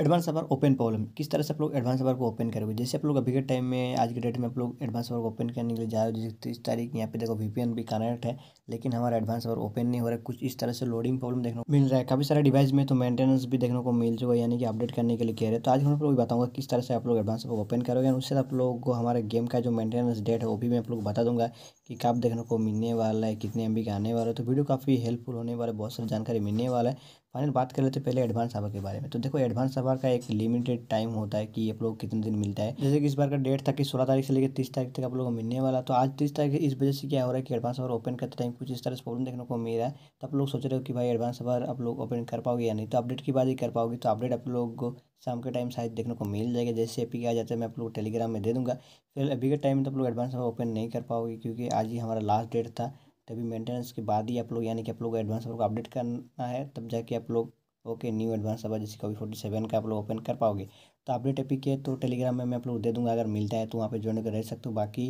advance अवर open problem किस तरह से आप लोग एडवांस अवर को ओपन करोगे जैसे आप लोग अभी के टाइम में आज के डेट में आप लोग एडवांस अवर को ओपन करने के लिए जाओ जैसे तीस तारीख यहाँ पे देखो वीपीएन भी कनेक्ट है लेकिन हमारा एडवांस अवर ओपन नहीं हो रहा है कुछ इस तरह से लोडिंग प्रॉब्लम देखने को मिल रहा है काफ़ी सारे डिवाइस में तो मेंटेनेंस भी देखने को मिल चुका है यानी कि अपडेट करने के लिए कह रहे तो आज हम लोग बताऊँगा किस तरह से आप लोग एडवांस अवर ओपन करोगे उससे आप लोग को हमारे गेम का जो मेंटेनेंस डेट है वो भी मैं आप लोग बता दूंगा कि कब देखने को मिलने वाला है कितने एम का आने वाला है तो वीडियो काफ़ी हेल्पफुल होने वाला है बहुत सारी जानकारी मिलने वाला है फाइनल बात कर लेते पहले एडवांस आवर के बारे में तो देखो एडवांस आवर का एक लिमिटेड टाइम होता है कि आप लोग कितने दिन मिलता है जैसे कि इस बार का डेट था कि सोलह तारीख से लेकर तीस तारीख तक आप लोगों को मिलने वाला तो आज तीस तारीख इस वजह से क्या हो रहा है कि एडवांस आवर ओपन करते टाइम कुछ इस तरह से प्रॉब्लम देखने को मिल रहा है तो आप लोग सोच रहे हो कि भाई एडवांस आवर आप लोग ओपन कर पाओगे या नहीं तो अपडेट की बात ही कर पाओगे तो अपडेट आप लोग को शाम के टाइम शायद देखने को मिल जाएगा जैसे अभी आ जाता है मैं आप लोग टेलीग्राम में दे दूँगा फिर अभी के टाइम में तो आप लोग एडवांस आवर ओपन नहीं कर पाओगे क्योंकि आज ही हमारा लास्ट डेट था तभी मेंटेनेंस के बाद ही आप लोग यानी कि आप लोग एडवांस को अपडेट करना है तब जाके आप लोग ओके न्यू एडवांस सर्वर जैसे कभी फोर्टी सेवन का आप लोग ओपन कर पाओगे तो अपडेट एपिक है तो टेलीग्राम में मैं आप लोग दे दूंगा अगर मिलता है तो वहाँ पे ज्वाइन कर रह सकते हो बाकी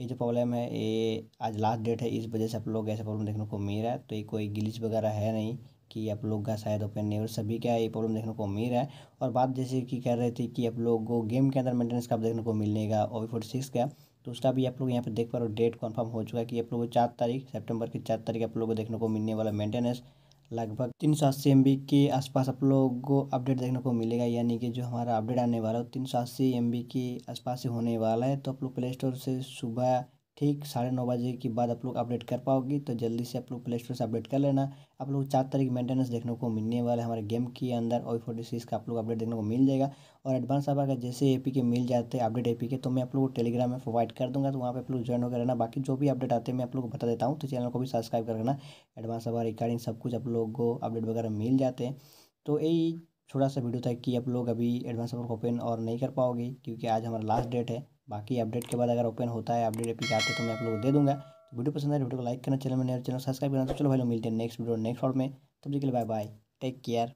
ये जो प्रॉब्लम है ये आज लास्ट डेट है इस वजह से आप लोग ऐसा प्रॉब्लम देखने को मिल रहा है तो ये कोई गिलिच वगैरह है नहीं कि आप लोग का शायद ओपन नहीं और सभी का ये प्रॉब्लम देखने को मिल रहा है और बात जैसे कि कह रहे थे कि आप लोग को गेम के अंदर मेंटेनेंस का देखने को मिलेगा ओवी फोर्टी सिक्स का दूसरा तो भी आप लोग यहाँ पे देख पा रहे हो डेट कन्फर्म हो चुका है कि आप लोगों को चार तारीख सेप्टेम्बर की चार तारीख आप लोगों को देखने को मिलने वाला मेंटेनेंस लगभग तीन सौ अस्सी एम बी के आसपास आप लोगों को अपडेट देखने को मिलेगा यानी कि जो हमारा अपडेट आने वाला है तीन सौ अस्सी एम बी के आसपास ही होने वाला है तो आप लोग प्ले स्टोर से सुबह ठीक साढ़े नौ बजे के बाद आप लोग अपडेट कर पाओगी तो जल्दी से आप लोग प्ले स्टोर से अपडेट कर लेना आप लोग चार तारीख मेंटेनेंस देखने को मिलने वाला है हमारे गेम के अंदर और फोर्टी सिक्स का आप लोग अपडेट देखने को मिल जाएगा और एडवांस आप अगर जैसे ए पी के मिल जाते हैं अपडेट ए पी के तो मैं आप लोग को टेलीग्राम में प्रोवाइड कर दूँगा तो वहाँ पर आप लोग ज्वाइन होकर रहना बाकी जो भी अपडेट आते हैं मैं आप लोग को बता देता हूँ तो चैनल को भी सब्सक्राइब कर रखना एडवांस आप रिकॉर्डिंग सब कुछ आप लोग को अपडेट वगैरह मिल जाते हैं तो यही छोटा सा वीडियो था कि आप लोग अभी एडवांस अकाउंट ओपन और नहीं कर पाओगे क्योंकि आज हमारा लास्ट डेट है बाकी अपडेट के बाद अगर ओपन होता है अपडेट एपी आते तो मैं आप लोग को दे दूँगा तो वीडियो पसंद है तो वीडियो को लाइक करना चैनल में नया तो चैनल सब्सक्राइब करना तो चलो भाई लोग मिलते हैं नेक्स्ट वीडियो नेक्स्ट शॉर्ट में तब तक के लिए बाय बाय टेक केयर